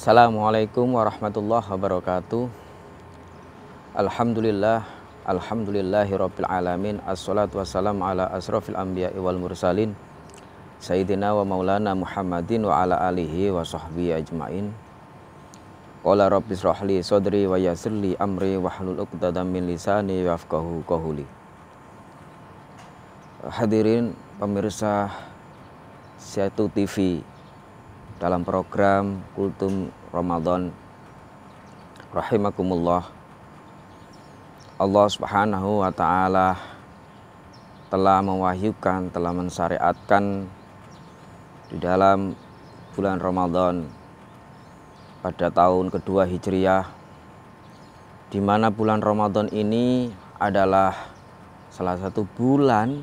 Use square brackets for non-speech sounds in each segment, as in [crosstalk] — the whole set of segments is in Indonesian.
Assalamualaikum warahmatullahi wabarakatuh Alhamdulillah Alhamdulillahi Rabbil Alamin Assalatu wassalamu ala asrafil anbiya wal mursalin Sayyidina wa maulana Muhammadin wa ala alihi wa sahbihi ajmain Qala rabbi srahli sodri wa yasirli amri wa hlul uqtadam min lisani wafqahu kohuli Hadirin pemirsa Siatu TV dalam program Kultum Ramadan rahimakumullah Allah Subhanahu wa taala telah mewahyukan, telah mensyariatkan di dalam bulan Ramadan pada tahun kedua Hijriah di mana bulan Ramadan ini adalah salah satu bulan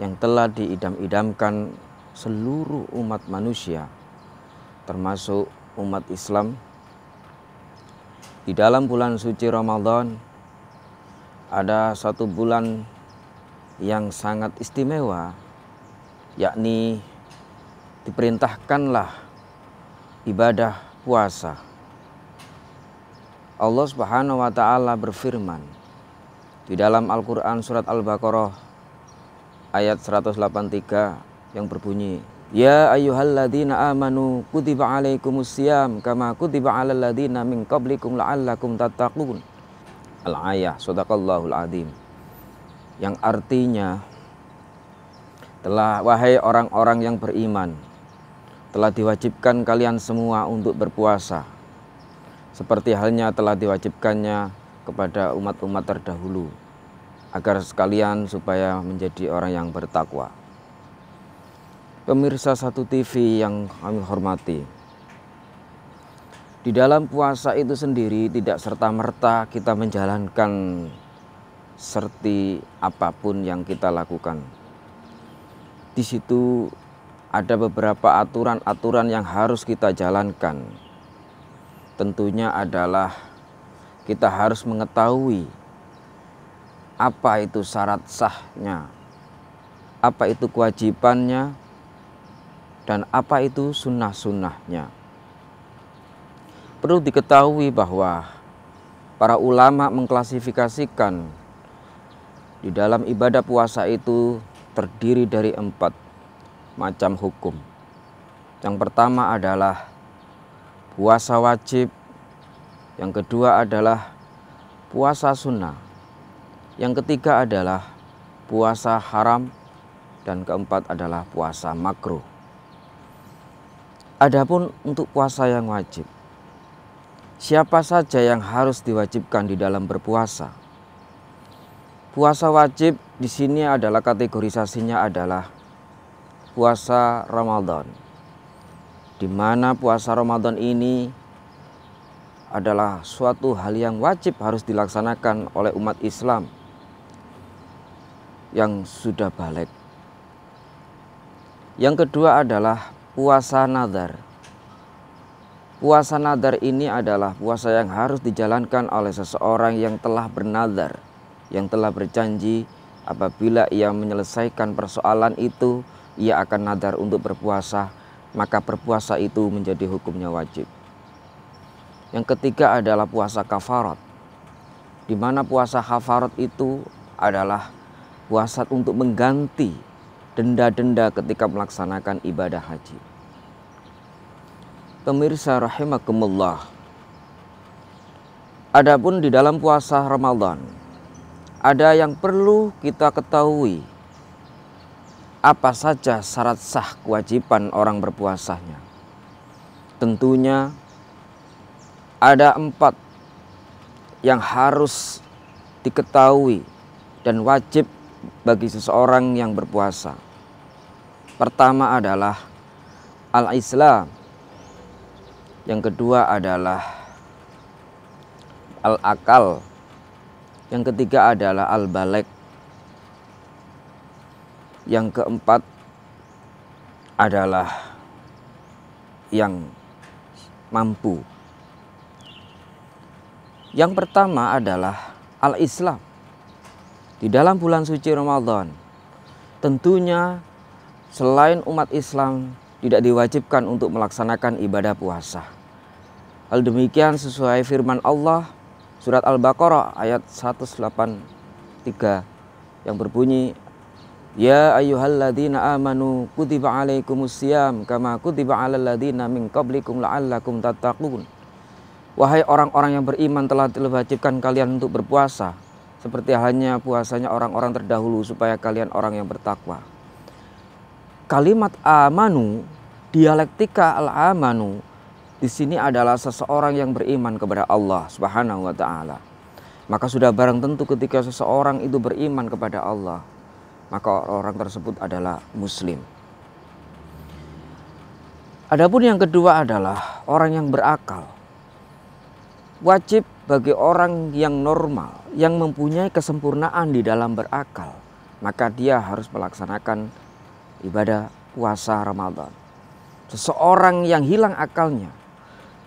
yang telah diidam-idamkan seluruh umat manusia termasuk umat Islam di dalam bulan suci Ramadan ada satu bulan yang sangat istimewa yakni diperintahkanlah ibadah puasa Allah Subhanahu wa taala berfirman di dalam Al-Qur'an surat Al-Baqarah ayat 183 yang berbunyi Ya ayyuhalladzina amanu kutiba alaikumus siyam kama kutiba alal ladzina min qablikum la'allakum tattaqun. Al-ayah sadaqallahul azim. Yang artinya telah wahai orang-orang yang beriman telah diwajibkan kalian semua untuk berpuasa seperti halnya telah diwajibkannya kepada umat-umat terdahulu agar sekalian supaya menjadi orang yang bertakwa pemirsa Satu TV yang kami hormati. Di dalam puasa itu sendiri tidak serta-merta kita menjalankan serti apapun yang kita lakukan. Di situ ada beberapa aturan-aturan yang harus kita jalankan. Tentunya adalah kita harus mengetahui apa itu syarat sahnya, apa itu kewajibannya, dan apa itu sunnah-sunnahnya. Perlu diketahui bahwa para ulama mengklasifikasikan di dalam ibadah puasa itu terdiri dari empat macam hukum. Yang pertama adalah puasa wajib, yang kedua adalah puasa sunnah, yang ketiga adalah puasa haram, dan keempat adalah puasa makruh. Adapun untuk puasa yang wajib, siapa saja yang harus diwajibkan di dalam berpuasa? Puasa wajib di sini adalah kategorisasinya adalah puasa Ramadan. Di mana puasa Ramadan ini adalah suatu hal yang wajib harus dilaksanakan oleh umat Islam yang sudah balik. Yang kedua adalah puasa nadar. Puasa nadar ini adalah puasa yang harus dijalankan oleh seseorang yang telah bernadar, yang telah berjanji apabila ia menyelesaikan persoalan itu, ia akan nadar untuk berpuasa, maka berpuasa itu menjadi hukumnya wajib. Yang ketiga adalah puasa kafarat, di mana puasa kafarat itu adalah puasa untuk mengganti denda-denda ketika melaksanakan ibadah haji. Pemirsa rahimakumullah. Adapun di dalam puasa Ramadan, ada yang perlu kita ketahui apa saja syarat sah kewajiban orang berpuasanya. Tentunya ada empat yang harus diketahui dan wajib bagi seseorang yang berpuasa. Pertama adalah al-Islam. Yang kedua adalah al-akal. Yang ketiga adalah al-balek. Yang keempat adalah yang mampu. Yang pertama adalah al-Islam. Di dalam bulan suci Ramadan, tentunya Selain umat Islam tidak diwajibkan untuk melaksanakan ibadah puasa. Hal demikian sesuai firman Allah surat Al-Baqarah ayat 183 yang berbunyi Ya ayyuhalladzina amanu kutiba alaikumusiyam kama kutiba alal ladzina min qablikum la'allakum tattaqun Wahai orang-orang yang beriman telah diwajibkan kalian untuk berpuasa seperti halnya puasanya orang-orang terdahulu supaya kalian orang yang bertakwa kalimat amanu, dialektika al-amanu di sini adalah seseorang yang beriman kepada Allah Subhanahu wa taala. Maka sudah barang tentu ketika seseorang itu beriman kepada Allah, maka orang tersebut adalah muslim. Adapun yang kedua adalah orang yang berakal. Wajib bagi orang yang normal yang mempunyai kesempurnaan di dalam berakal, maka dia harus melaksanakan ibadah puasa Ramadan. Seseorang yang hilang akalnya,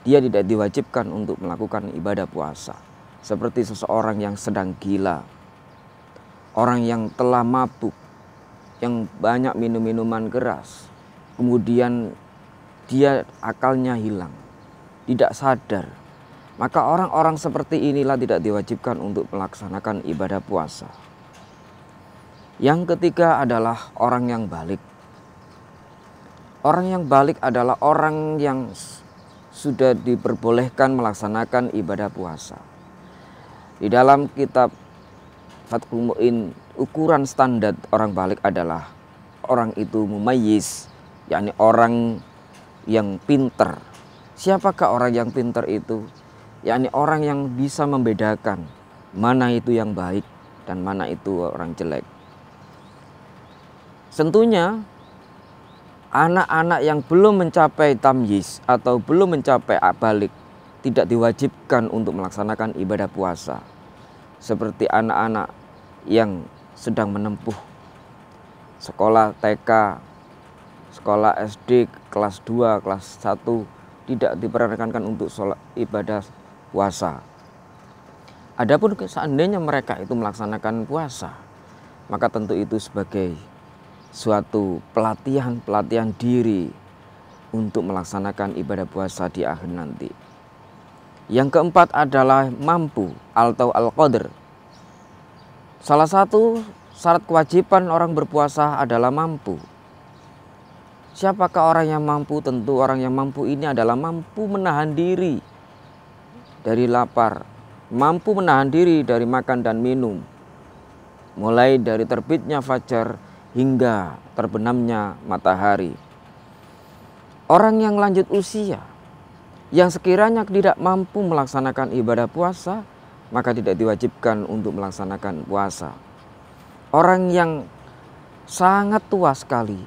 dia tidak diwajibkan untuk melakukan ibadah puasa. Seperti seseorang yang sedang gila, orang yang telah mabuk, yang banyak minum minuman keras, kemudian dia akalnya hilang, tidak sadar. Maka orang-orang seperti inilah tidak diwajibkan untuk melaksanakan ibadah puasa. Yang ketiga adalah orang yang balik. Orang yang balik adalah orang yang sudah diperbolehkan melaksanakan ibadah puasa. Di dalam kitab Fathul Mu'in, ukuran standar orang balik adalah orang itu mumayis, yakni orang yang pinter. Siapakah orang yang pinter itu? Yakni orang yang bisa membedakan mana itu yang baik dan mana itu orang jelek. Tentunya anak-anak yang belum mencapai tamyiz atau belum mencapai balik tidak diwajibkan untuk melaksanakan ibadah puasa seperti anak-anak yang sedang menempuh sekolah TK, sekolah SD kelas 2, kelas 1 tidak diperkenankan untuk sholat ibadah puasa. Adapun seandainya mereka itu melaksanakan puasa, maka tentu itu sebagai suatu pelatihan-pelatihan diri untuk melaksanakan ibadah puasa di akhir nanti. Yang keempat adalah mampu atau al-qadr. Salah satu syarat kewajiban orang berpuasa adalah mampu. Siapakah orang yang mampu? Tentu orang yang mampu ini adalah mampu menahan diri dari lapar, mampu menahan diri dari makan dan minum. Mulai dari terbitnya fajar hingga terbenamnya matahari. Orang yang lanjut usia, yang sekiranya tidak mampu melaksanakan ibadah puasa, maka tidak diwajibkan untuk melaksanakan puasa. Orang yang sangat tua sekali,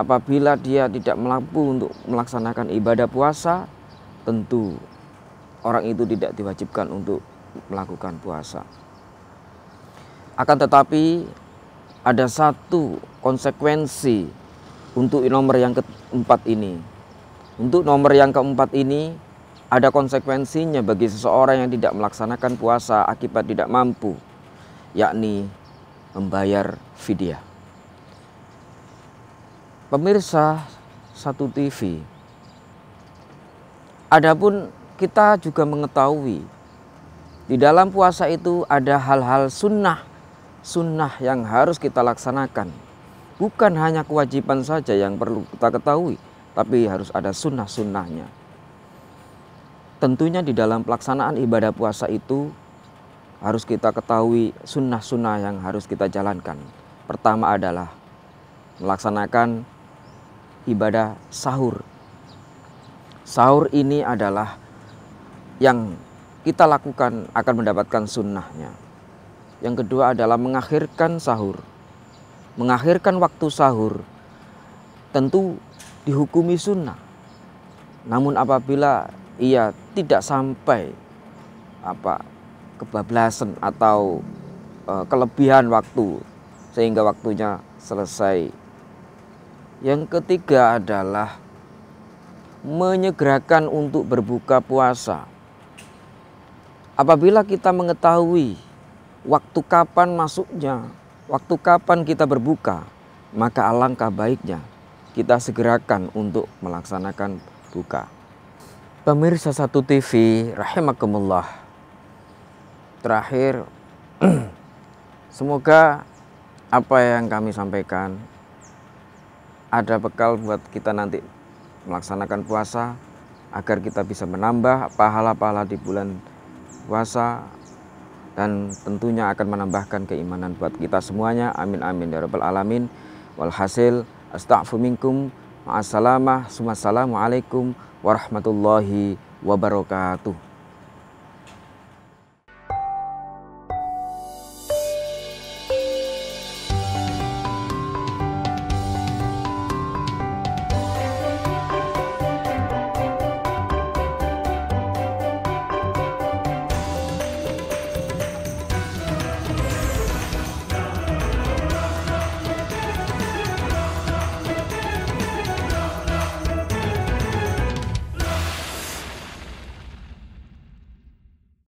apabila dia tidak mampu untuk melaksanakan ibadah puasa, tentu orang itu tidak diwajibkan untuk melakukan puasa. Akan tetapi, ada satu konsekuensi untuk nomor yang keempat ini. Untuk nomor yang keempat ini ada konsekuensinya bagi seseorang yang tidak melaksanakan puasa akibat tidak mampu, yakni membayar fidyah. Pemirsa satu TV, adapun kita juga mengetahui di dalam puasa itu ada hal-hal sunnah sunnah yang harus kita laksanakan. Bukan hanya kewajiban saja yang perlu kita ketahui, tapi harus ada sunnah-sunnahnya. Tentunya di dalam pelaksanaan ibadah puasa itu harus kita ketahui sunnah-sunnah yang harus kita jalankan. Pertama adalah melaksanakan ibadah sahur. Sahur ini adalah yang kita lakukan akan mendapatkan sunnahnya. Yang kedua adalah mengakhirkan sahur. Mengakhirkan waktu sahur tentu dihukumi sunnah. Namun apabila ia tidak sampai apa kebablasan atau e, kelebihan waktu sehingga waktunya selesai. Yang ketiga adalah menyegerakan untuk berbuka puasa. Apabila kita mengetahui waktu kapan masuknya, waktu kapan kita berbuka, maka alangkah baiknya kita segerakan untuk melaksanakan buka. Pemirsa Satu TV, rahimakumullah. Terakhir, [clears throat] semoga apa yang kami sampaikan ada bekal buat kita nanti melaksanakan puasa agar kita bisa menambah pahala-pahala di bulan puasa dan tentunya akan menambahkan keimanan buat kita semuanya. Amin amin ya rabbal alamin. Walhasil astaghfu minkum ma'assalamah. Assalamualaikum warahmatullahi wabarakatuh.